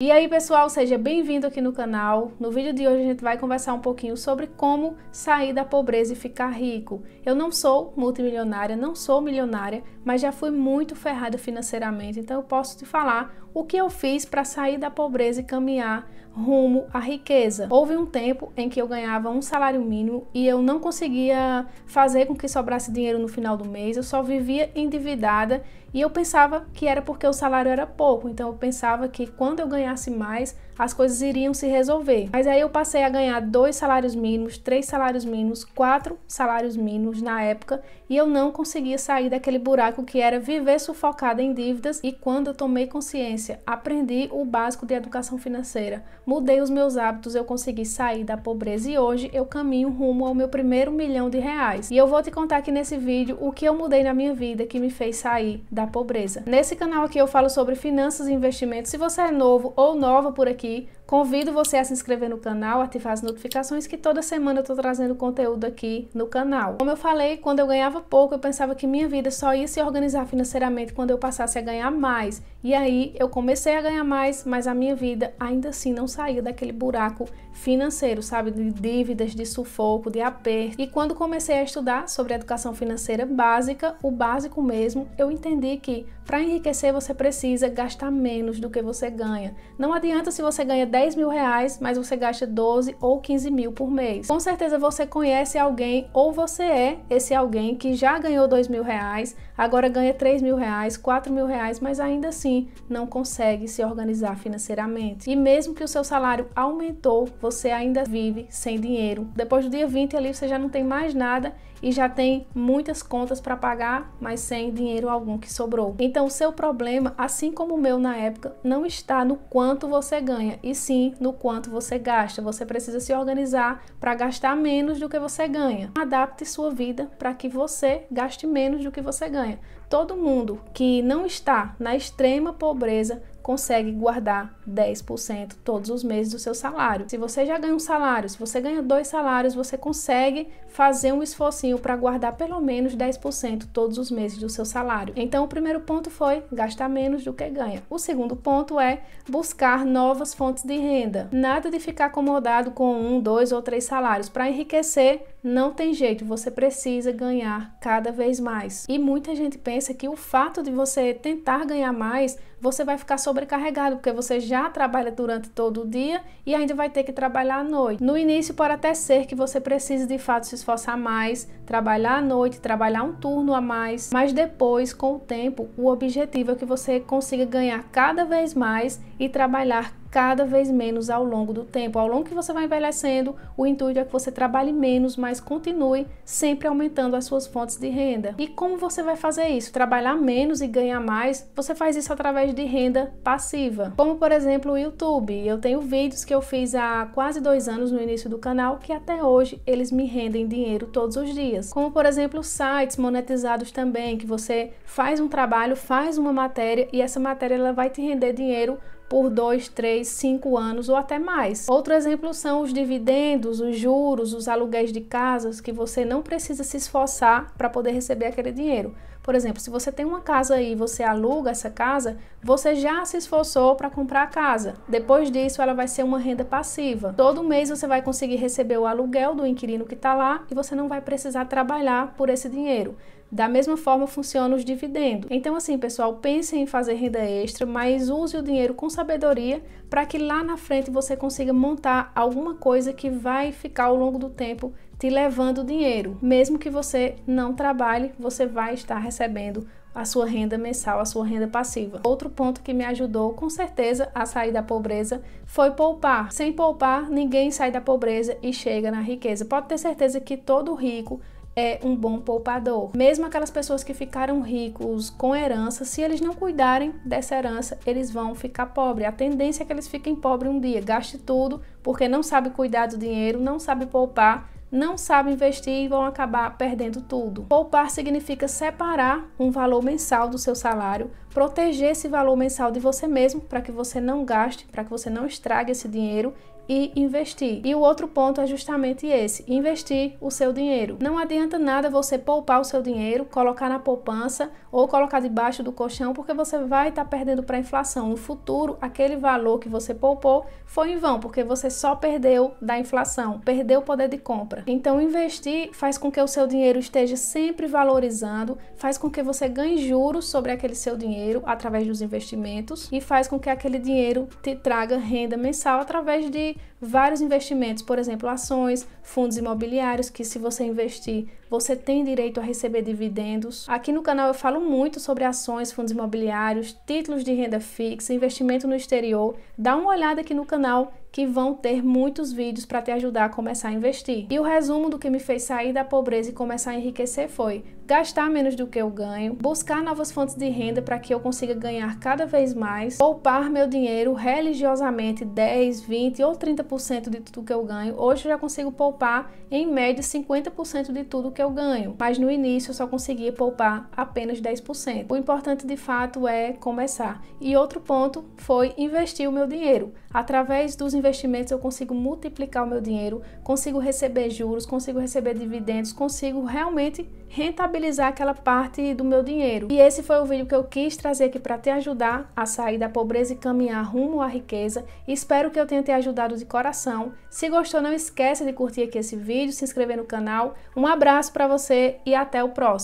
E aí pessoal, seja bem-vindo aqui no canal. No vídeo de hoje a gente vai conversar um pouquinho sobre como sair da pobreza e ficar rico. Eu não sou multimilionária, não sou milionária, mas já fui muito ferrada financeiramente, então eu posso te falar o que eu fiz para sair da pobreza e caminhar rumo à riqueza. Houve um tempo em que eu ganhava um salário mínimo e eu não conseguia fazer com que sobrasse dinheiro no final do mês, eu só vivia endividada e eu pensava que era porque o salário era pouco, então eu pensava que quando eu ganhava empenhasse mais as coisas iriam se resolver. Mas aí eu passei a ganhar dois salários mínimos, três salários mínimos, quatro salários mínimos na época e eu não conseguia sair daquele buraco que era viver sufocada em dívidas. E quando eu tomei consciência, aprendi o básico de educação financeira, mudei os meus hábitos, eu consegui sair da pobreza e hoje eu caminho rumo ao meu primeiro milhão de reais. E eu vou te contar aqui nesse vídeo o que eu mudei na minha vida que me fez sair da pobreza. Nesse canal aqui eu falo sobre finanças e investimentos. Se você é novo ou nova por aqui, key Convido você a se inscrever no canal, ativar as notificações que toda semana eu estou trazendo conteúdo aqui no canal. Como eu falei, quando eu ganhava pouco, eu pensava que minha vida só ia se organizar financeiramente quando eu passasse a ganhar mais. E aí eu comecei a ganhar mais, mas a minha vida ainda assim não saía daquele buraco financeiro, sabe? De dívidas, de sufoco, de aperto. E quando comecei a estudar sobre educação financeira básica, o básico mesmo, eu entendi que para enriquecer você precisa gastar menos do que você ganha. Não adianta se você ganha 10 10 mil reais, mas você gasta 12 ou 15 mil por mês. Com certeza você conhece alguém ou você é esse alguém que já ganhou 2 mil reais, agora ganha 3 mil reais, 4 mil reais, mas ainda assim não consegue se organizar financeiramente. E mesmo que o seu salário aumentou, você ainda vive sem dinheiro. Depois do dia 20 ali você já não tem mais nada e já tem muitas contas para pagar, mas sem dinheiro algum que sobrou. Então o seu problema, assim como o meu na época, não está no quanto você ganha, e sim sim no quanto você gasta. Você precisa se organizar para gastar menos do que você ganha. Adapte sua vida para que você gaste menos do que você ganha. Todo mundo que não está na extrema pobreza consegue guardar 10% todos os meses do seu salário. Se você já ganha um salário, se você ganha dois salários, você consegue fazer um esforcinho para guardar pelo menos 10% todos os meses do seu salário. Então, o primeiro ponto foi gastar menos do que ganha. O segundo ponto é buscar novas fontes de renda. Nada de ficar acomodado com um, dois ou três salários. Para enriquecer, não tem jeito, você precisa ganhar cada vez mais. E muita gente pensa que o fato de você tentar ganhar mais você vai ficar sobrecarregado, porque você já trabalha durante todo o dia e ainda vai ter que trabalhar à noite. No início, pode até ser que você precise de fato se esforçar mais, trabalhar à noite, trabalhar um turno a mais, mas depois, com o tempo, o objetivo é que você consiga ganhar cada vez mais e trabalhar cada vez menos ao longo do tempo. Ao longo que você vai envelhecendo, o intuito é que você trabalhe menos, mas continue sempre aumentando as suas fontes de renda. E como você vai fazer isso? Trabalhar menos e ganhar mais? Você faz isso através de renda passiva, como por exemplo o YouTube. Eu tenho vídeos que eu fiz há quase dois anos no início do canal que até hoje eles me rendem dinheiro todos os dias. Como por exemplo sites monetizados também, que você faz um trabalho, faz uma matéria e essa matéria ela vai te render dinheiro por 2, 3, 5 anos ou até mais. Outro exemplo são os dividendos, os juros, os aluguéis de casas que você não precisa se esforçar para poder receber aquele dinheiro. Por exemplo, se você tem uma casa e você aluga essa casa, você já se esforçou para comprar a casa. Depois disso, ela vai ser uma renda passiva. Todo mês você vai conseguir receber o aluguel do inquilino que está lá e você não vai precisar trabalhar por esse dinheiro. Da mesma forma funcionam os dividendos. Então, assim, pessoal, pensem em fazer renda extra, mas use o dinheiro com sabedoria para que lá na frente você consiga montar alguma coisa que vai ficar ao longo do tempo te levando dinheiro. Mesmo que você não trabalhe, você vai estar recebendo a sua renda mensal, a sua renda passiva. Outro ponto que me ajudou com certeza a sair da pobreza foi poupar. Sem poupar, ninguém sai da pobreza e chega na riqueza. Pode ter certeza que todo rico é um bom poupador. Mesmo aquelas pessoas que ficaram ricos com herança, se eles não cuidarem dessa herança, eles vão ficar pobres. A tendência é que eles fiquem pobres um dia, gaste tudo, porque não sabe cuidar do dinheiro, não sabe poupar, não sabem investir e vão acabar perdendo tudo. Poupar significa separar um valor mensal do seu salário, proteger esse valor mensal de você mesmo para que você não gaste, para que você não estrague esse dinheiro e investir. E o outro ponto é justamente esse: investir o seu dinheiro. Não adianta nada você poupar o seu dinheiro, colocar na poupança ou colocar debaixo do colchão, porque você vai estar tá perdendo para a inflação. No futuro, aquele valor que você poupou foi em vão, porque você só perdeu da inflação, perdeu o poder de compra. Então, investir faz com que o seu dinheiro esteja sempre valorizando, faz com que você ganhe juros sobre aquele seu dinheiro através dos investimentos e faz com que aquele dinheiro te traga renda mensal através de vários investimentos, por exemplo, ações, fundos imobiliários, que se você investir, você tem direito a receber dividendos. Aqui no canal eu falo muito sobre ações, fundos imobiliários, títulos de renda fixa, investimento no exterior. Dá uma olhada aqui no canal que vão ter muitos vídeos para te ajudar a começar a investir. E o resumo do que me fez sair da pobreza e começar a enriquecer foi gastar menos do que eu ganho, buscar novas fontes de renda para que eu consiga ganhar cada vez mais, poupar meu dinheiro religiosamente 10, 20 ou 30% de tudo que eu ganho. Hoje eu já consigo poupar em média 50% de tudo que eu ganho, mas no início eu só conseguia poupar apenas 10%. O importante de fato é começar. E outro ponto foi investir o meu dinheiro através dos investimentos eu consigo multiplicar o meu dinheiro, consigo receber juros, consigo receber dividendos, consigo realmente rentabilizar aquela parte do meu dinheiro. E esse foi o vídeo que eu quis trazer aqui para te ajudar a sair da pobreza e caminhar rumo à riqueza. Espero que eu tenha te ajudado de coração. Se gostou, não esqueça de curtir aqui esse vídeo, se inscrever no canal. Um abraço para você e até o próximo.